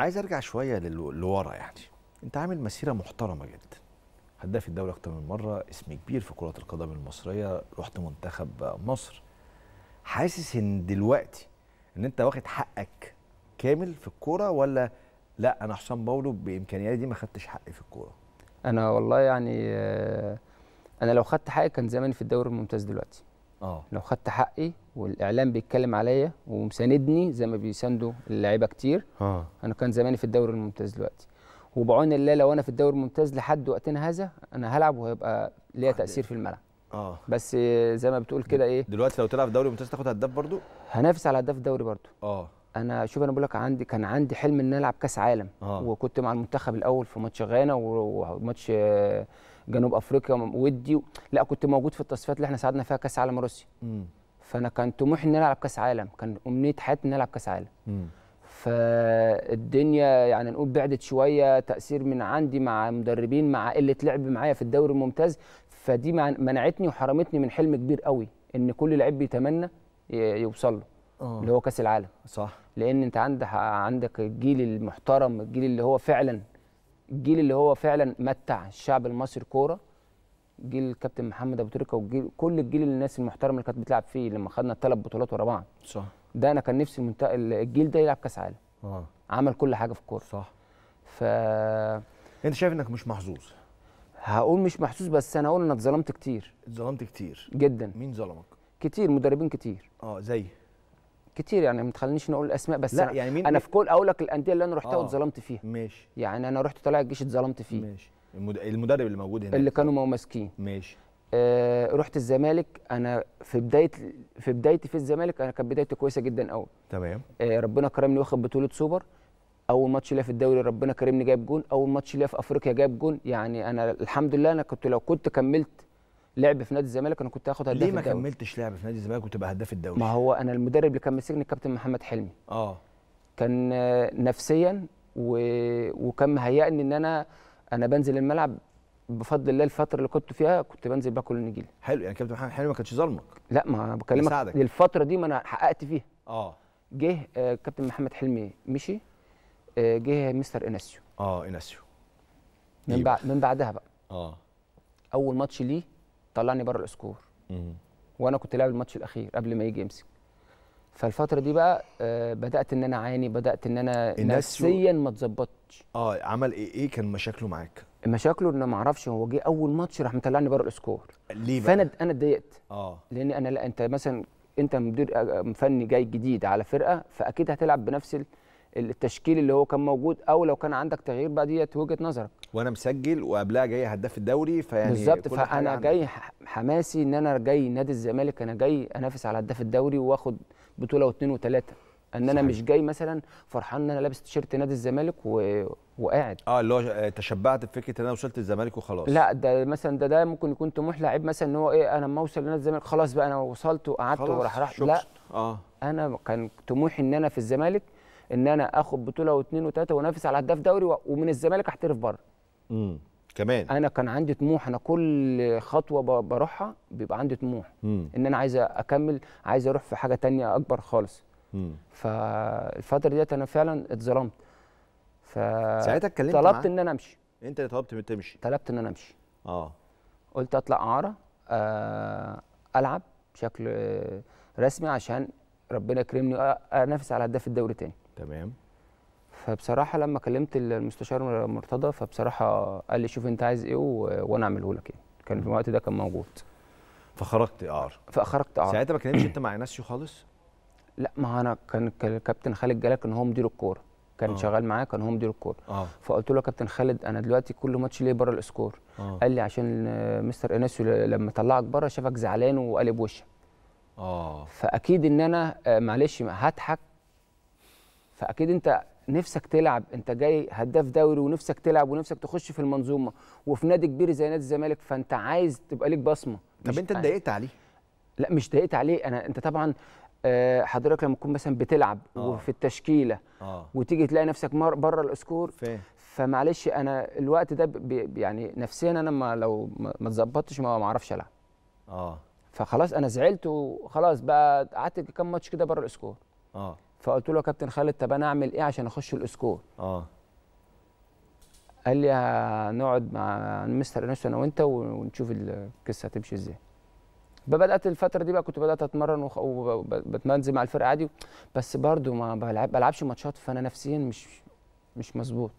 عايز ارجع شويه لورا يعني انت عامل مسيره محترمه جدا هداف الدوري اكتر من مره اسم كبير في كره القدم المصريه رحت منتخب مصر حاسس ان دلوقتي ان انت واخد حقك كامل في الكوره ولا لا انا حسام باولو بامكانياتي دي ما خدتش حقي في الكوره انا والله يعني آه، انا لو خدت حقي كان زماني في الدوري الممتاز دلوقتي اه لو خدت حقي والاعلام بيتكلم عليا ومساندني زي ما بيساندوا اللعيبه كتير آه. انا كان زماني في الدوري الممتاز دلوقتي وبعون الله لو انا في الدوري الممتاز لحد وقتنا هذا انا هلعب وهيبقى ليا تاثير في الملعب اه بس زي ما بتقول كده ايه دلوقتي لو تلعب في دوري ممتاز تاخد هداف برضو هنافس على هداف الدوري برضو اه انا شوف انا بقول لك عندي كان عندي حلم ان العب كاس عالم آه. وكنت مع المنتخب الاول في ماتش غانا وماتش آه، جنوب افريقيا ودي لا كنت موجود في التصفيات اللي احنا ساعدنا فيها كاس عالم روسيا فانا كان طموحي اني العب كاس عالم كان امنيه حياتي اني العب كاس عالم مم. فالدنيا يعني نقول بعدت شويه تاثير من عندي مع مدربين مع قله لعب معايا في الدوري الممتاز فدي منعتني وحرمتني من حلم كبير قوي ان كل لعيب بيتمنى يوصل له أوه. اللي هو كاس العالم صح لان انت عندك عندك الجيل المحترم الجيل اللي هو فعلا الجيل اللي هو فعلا متع الشعب المصري كوره جيل الكابتن محمد ابو تريكه والجيل كل الجيل الناس المحترمه اللي كانت بتلعب فيه لما خدنا الثلاث بطولات ورا بعض صح ده انا كان نفسي المنت... الجيل ده يلعب كاس عالم اه عمل كل حاجه في الكوره صح ف انت شايف انك مش محظوظ هقول مش محظوظ بس انا هقول انا اتظلمت كتير اتظلمت كتير جدا مين ظلمك كتير مدربين كتير اه زي كتير يعني ما تخلينيش نقول اسماء بس لا أنا يعني مين انا في كل اقول لك الانديه اللي انا رحتها آه. واتظلمت فيها ماشي يعني انا رحت طالع الجيش اتظلمت فيه ماشي المدرب اللي موجود هنا اللي كانوا ماسكين ماشي آه رحت الزمالك انا في بدايه في بدايتي في الزمالك انا كانت بدايتي كويسه جدا قوي تمام آه ربنا كرمني واخد بطوله سوبر اول ماتش ليا في الدوري ربنا كرمني جايب جون اول ماتش ليا في افريقيا جايب جون يعني انا الحمد لله انا كنت لو كنت كملت لعب في نادي الزمالك انا كنت هاخد هداف الدوري ليه ما الدوري. كملتش لعب في نادي الزمالك وتبقى هداف الدوري ما هو انا المدرب اللي كان ماسكني الكابتن محمد حلمي اه كان نفسيا و... وكان مهيئني ان انا انا بنزل الملعب بفضل الله الفتره اللي كنت فيها كنت بنزل باكل النجيل حلو يعني كابتن محمد حلمي ما كانش ظالمك لا ما انا بكلمك للفتره دي ما انا حققت فيها اه جه آه، كابتن محمد حلمي مشي آه، جه مستر اناسيو اه اناسيو من بعد من بعدها بقى اه اول ماتش ليه طلعني بره الاسكور وانا كنت لاعب الماتش الاخير قبل ما يجي يمسك فالفتره دي بقى آه، بدات ان انا اعاني بدات ان انا نفسيا ما اتظبطتش اه عمل ايه ايه كان مشاكله معاك مشاكله ان ما اعرفش هو جه اول ماتش راح مطلعني بره السكور ليه بقى؟ فانا انا اتضايقت اه لان انا لا انت مثلا انت مدير آه، آه، فني جاي جديد على فرقه فاكيد هتلعب بنفس التشكيل اللي هو كان موجود او لو كان عندك تغيير بقى ديت وجهه نظرك وانا مسجل وقبلها جاي هداف الدوري فيعني بالظبط فانا جاي حماسي ان انا جاي نادي الزمالك انا جاي انافس على هداف الدوري واخد بطوله واثنين وثلاثه ان انا صحيح. مش جاي مثلا فرحان ان انا لابس تيشيرت نادي الزمالك و... وقاعد اه اللي هو آه، تشبعت بفكره ان انا وصلت الزمالك وخلاص لا ده مثلا ده ده ممكن يكون طموح لعيب مثلا ان هو ايه انا ما اوصل لنادي الزمالك خلاص بقى انا وصلت وقعدت وراح راح لا اه انا كان طموحي ان انا في الزمالك ان انا اخد بطوله واثنين وثلاثه وانافس على هداف دوري ومن الزمالك احترف بره امم كمان انا كان عندي طموح انا كل خطوه بروحها بيبقى عندي طموح مم. ان انا عايز اكمل عايز اروح في حاجه تانية اكبر خالص مم. فالفتره ديت انا فعلا اتظلمت ف ساعتها اتكلمت طلبت ان انا امشي انت اللي طلبت ان تمشي طلبت ان انا امشي اه قلت اطلع اعاره آه العب بشكل آه، رسمي عشان ربنا يكرمني آه، انافس على هداف الدوري تاني تمام فبصراحه لما كلمت المستشار مرتضى فبصراحه قال لي شوف انت عايز ايه وانا اعمله لك يعني كان في الوقت ده كان موجود فخرجت اعر فخرجت اعر ساعتها ما كلمتش انت مع ناسيو خالص لا ما انا كان كابتن خالد جالك ان هو مدير الكوره كان آه. شغال معاه كان هو مدير الكوره آه. فقلت له يا كابتن خالد انا دلوقتي كل ماتش ليه بره السكور آه. قال لي عشان مستر اناسيو لما طلعك بره شافك زعلان وقلب وشك اه فاكيد ان انا آه، معلش هضحك فاكيد انت نفسك تلعب انت جاي هداف دوري ونفسك تلعب ونفسك تخش في المنظومه وفي نادي كبير زي نادي الزمالك فانت عايز تبقى ليك بصمه طب انت اتضايقت عليه لا مش ضايقت عليه انا انت طبعا آه، حضرتك لما تكون مثلا بتلعب آه. وفي التشكيله آه. وتيجي تلاقي نفسك بره الاسكور فيه. فمعلش انا الوقت ده يعني نفسيا انا ما لو ما اتظبطتش ما اعرفش العب اه فخلاص انا زعلت وخلاص بقى قعدت كام ماتش كده بره الاسكور اه فقلت له يا كابتن خالد طب انا اعمل ايه عشان اخش الاسكور اه قال لي هنقعد مع مستر انس انا وانت ونشوف القصه هتمشي ازاي بدات الفتره دي بقى كنت بدات اتمرن وبتنزل مع الفرقه عادي بس برده ما بلعب بلعبش ماتشات فانا نفسيا مش مش مظبوط